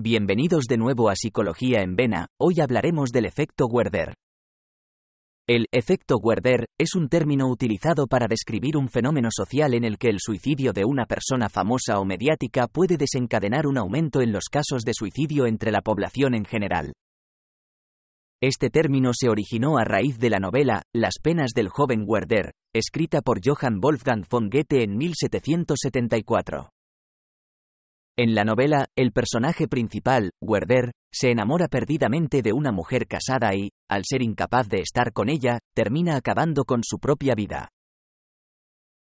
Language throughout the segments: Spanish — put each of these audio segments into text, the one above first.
Bienvenidos de nuevo a Psicología en Vena, hoy hablaremos del efecto Werder. El efecto Werder es un término utilizado para describir un fenómeno social en el que el suicidio de una persona famosa o mediática puede desencadenar un aumento en los casos de suicidio entre la población en general. Este término se originó a raíz de la novela Las penas del joven Werder, escrita por Johann Wolfgang von Goethe en 1774. En la novela, el personaje principal, Werder, se enamora perdidamente de una mujer casada y, al ser incapaz de estar con ella, termina acabando con su propia vida.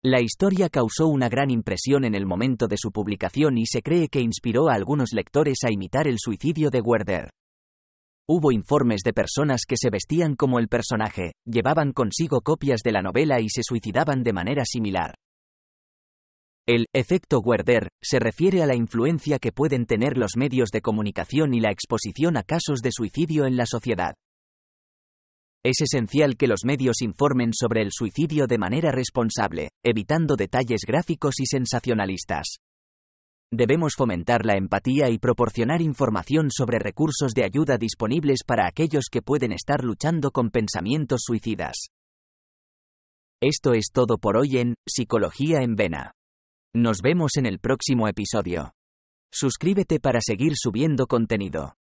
La historia causó una gran impresión en el momento de su publicación y se cree que inspiró a algunos lectores a imitar el suicidio de Werder. Hubo informes de personas que se vestían como el personaje, llevaban consigo copias de la novela y se suicidaban de manera similar. El efecto Werder se refiere a la influencia que pueden tener los medios de comunicación y la exposición a casos de suicidio en la sociedad. Es esencial que los medios informen sobre el suicidio de manera responsable, evitando detalles gráficos y sensacionalistas. Debemos fomentar la empatía y proporcionar información sobre recursos de ayuda disponibles para aquellos que pueden estar luchando con pensamientos suicidas. Esto es todo por hoy en Psicología en Vena. Nos vemos en el próximo episodio. Suscríbete para seguir subiendo contenido.